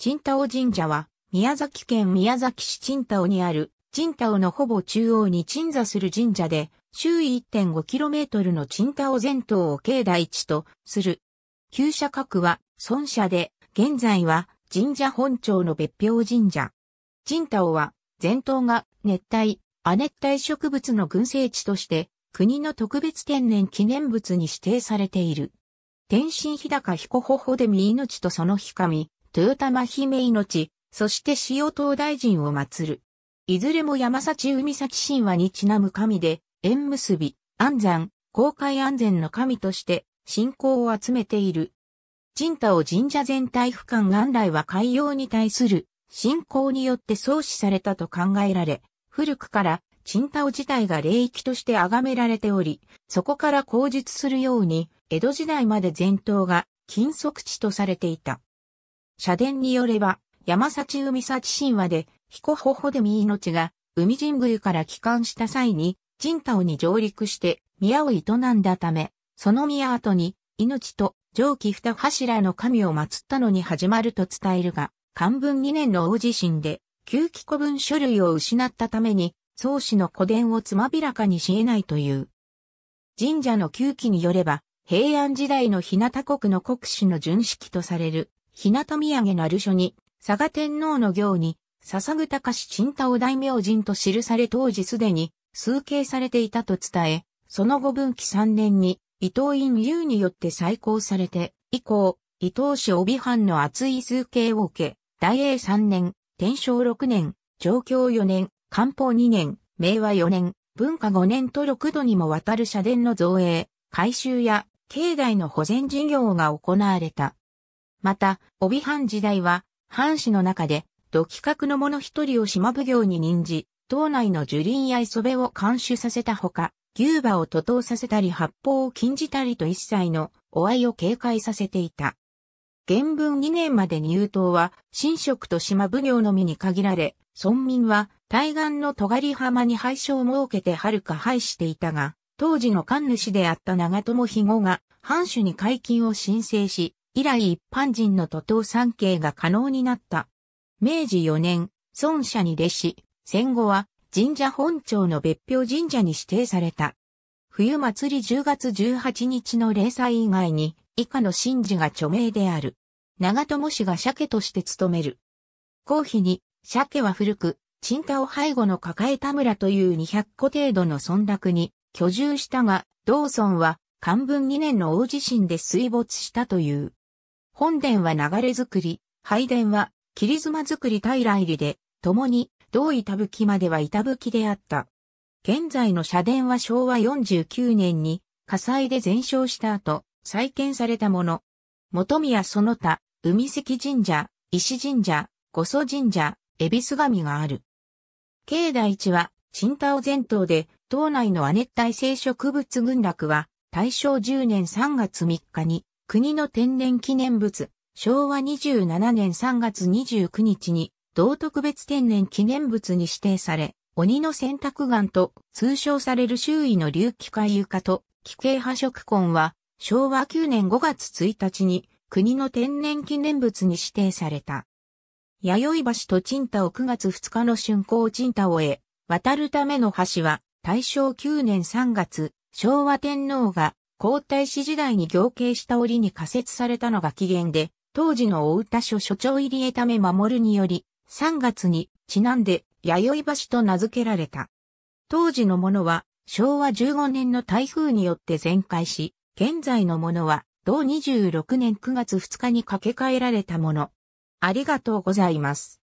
陳太尾神社は、宮崎県宮崎市陳太尾にある、陳太尾のほぼ中央に鎮座する神社で、周囲 1.5km の陳太尾全島を境内地とする。旧社格は、孫社で、現在は神社本庁の別表神社。陳太尾は、全島が熱帯、亜熱帯植物の群生地として、国の特別天然記念物に指定されている。天神日高彦ほほで見命とその日神、豊玉姫命、そして塩東大臣を祀る。いずれも山幸海崎神話にちなむ神で、縁結び、安産、公開安全の神として信仰を集めている。神太を神社全体俯瞰元来は海洋に対する信仰によって創始されたと考えられ、古くから神太自体が霊域として崇められており、そこから口述するように、江戸時代まで全島が金属地とされていた。社伝によれば、山幸海幸神話で、彦ほほでみ命が、海神宮から帰還した際に、神道に上陸して、宮を営んだため、その宮跡に、命と上記二柱の神を祀ったのに始まると伝えるが、漢文2年の大地震で、旧紀古文書類を失ったために、宗氏の古伝をつまびらかにし得ないという。神社の旧記によれば、平安時代の日向国の国史の準式とされる、日向宮のなる書に、佐賀天皇の行に、笹ぐたかし陳太を大明人と記され当時すでに、数形されていたと伝え、その後分岐3年に、伊藤院優によって再興されて、以降、伊藤氏帯藩の厚い数形を受け、大英3年、天正6年、上京4年、官報2年、明和4年、文化5年と6度にもわたる社殿の造営、改修や、境内の保全事業が行われた。また、帯藩時代は、藩士の中で、土企画の者一人を島奉行に任じ、島内の樹林や磯辺を監守させたほか、牛馬を徒党させたり発砲を禁じたりと一切のお会いを警戒させていた。原文2年まで入党は、神職と島奉行のみに限られ、村民は、対岸の尖り浜に廃所を設けて遥か廃していたが、当時の官主であった長友肥後が、藩主に解禁を申請し、以来一般人の徒党参詣が可能になった。明治4年、孫社に弟子、戦後は神社本庁の別表神社に指定された。冬祭り10月18日の礼祭以外に、以下の神事が著名である。長友氏が鮭として務める。後期に、鮭は古く、陳太を背後の抱え田村という200個程度の村落に居住したが、同村は、漢文2年の大地震で水没したという。本殿は流れ作り、拝殿は切妻作り平来里で、共に同板吹までは板吹であった。現在の社殿は昭和49年に火災で全焼した後、再建されたもの。元宮その他、海関神社、石神社、五祖神社、恵比寿神がある。境内地は、新田尾前島で、島内の亜熱帯生植物群落は、大正10年3月3日に、国の天然記念物、昭和27年3月29日に、道特別天然記念物に指定され、鬼の洗濯岩と通称される周囲の隆起海床と奇形破食根は昭和9年5月1日に国の天然記念物に指定された。弥生橋と賃太を9月2日の竣工賃太をへ渡るための橋は大正9年3月昭和天皇が皇太子時代に行刑した折に仮設されたのが起源で、当時の大歌所所長入り江め守により、3月にちなんで弥生橋と名付けられた。当時のものは昭和15年の台風によって全壊し、現在のものは同26年9月2日に架け替えられたもの。ありがとうございます。